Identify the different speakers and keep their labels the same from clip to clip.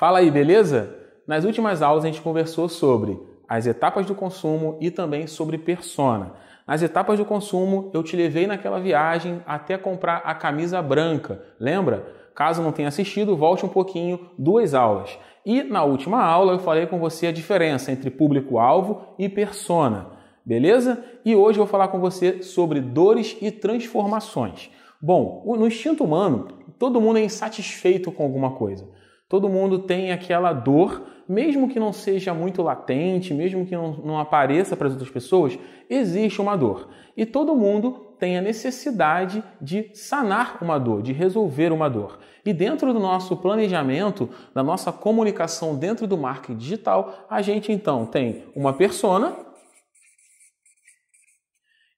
Speaker 1: Fala aí, beleza? Nas últimas aulas a gente conversou sobre as etapas do consumo e também sobre persona. Nas etapas do consumo, eu te levei naquela viagem até comprar a camisa branca, lembra? Caso não tenha assistido, volte um pouquinho, duas aulas. E na última aula eu falei com você a diferença entre público-alvo e persona, beleza? E hoje eu vou falar com você sobre dores e transformações. Bom, no instinto humano, todo mundo é insatisfeito com alguma coisa. Todo mundo tem aquela dor, mesmo que não seja muito latente, mesmo que não, não apareça para as outras pessoas, existe uma dor. E todo mundo tem a necessidade de sanar uma dor, de resolver uma dor. E dentro do nosso planejamento, da nossa comunicação dentro do marketing digital, a gente então tem uma persona.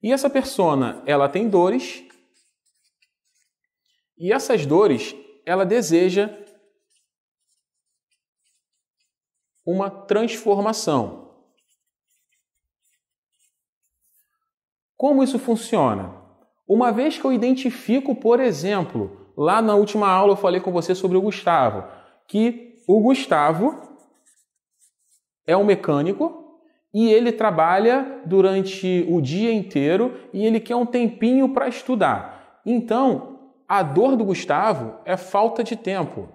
Speaker 1: E essa persona, ela tem dores. E essas dores, ela deseja uma transformação. Como isso funciona? Uma vez que eu identifico, por exemplo, lá na última aula eu falei com você sobre o Gustavo, que o Gustavo é um mecânico e ele trabalha durante o dia inteiro e ele quer um tempinho para estudar. Então, a dor do Gustavo é falta de tempo.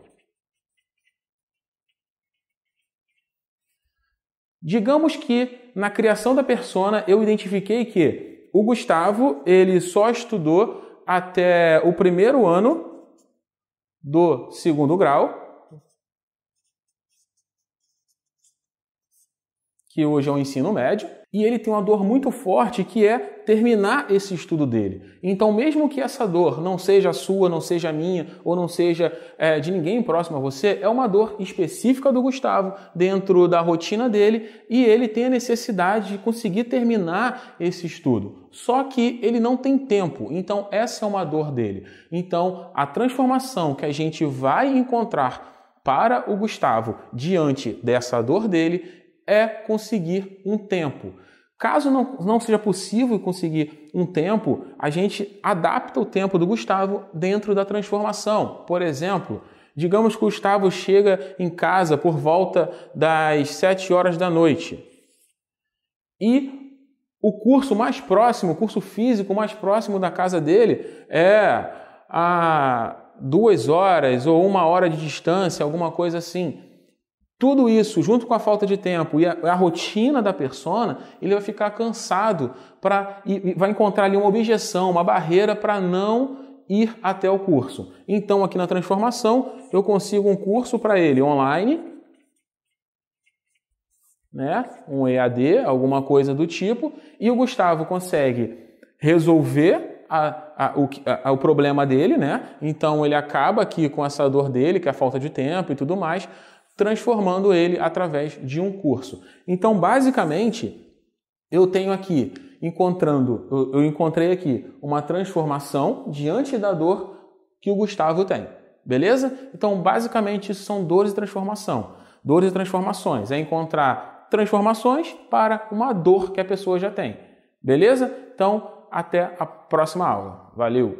Speaker 1: Digamos que na criação da persona eu identifiquei que o Gustavo ele só estudou até o primeiro ano do segundo grau que hoje é o ensino médio, e ele tem uma dor muito forte que é terminar esse estudo dele. Então, mesmo que essa dor não seja sua, não seja minha ou não seja é, de ninguém próximo a você, é uma dor específica do Gustavo dentro da rotina dele e ele tem a necessidade de conseguir terminar esse estudo. Só que ele não tem tempo, então essa é uma dor dele. Então, a transformação que a gente vai encontrar para o Gustavo diante dessa dor dele é conseguir um tempo. Caso não, não seja possível conseguir um tempo, a gente adapta o tempo do Gustavo dentro da transformação. Por exemplo, digamos que o Gustavo chega em casa por volta das 7 horas da noite e o curso mais próximo, o curso físico mais próximo da casa dele é a duas horas ou uma hora de distância, alguma coisa assim. Tudo isso, junto com a falta de tempo e a, a rotina da persona, ele vai ficar cansado para e, e vai encontrar ali uma objeção, uma barreira para não ir até o curso. Então, aqui na transformação, eu consigo um curso para ele online, né? um EAD, alguma coisa do tipo, e o Gustavo consegue resolver a, a, o, a, o problema dele, né? Então ele acaba aqui com essa dor dele, que é a falta de tempo e tudo mais, transformando ele através de um curso. Então, basicamente, eu tenho aqui encontrando, eu, encontrei aqui uma transformação diante da dor que o Gustavo tem. Beleza? Então, basicamente, isso são dores e transformação. Dores e transformações é encontrar transformações para uma dor que a pessoa já tem. Beleza? Então, até a próxima aula. Valeu!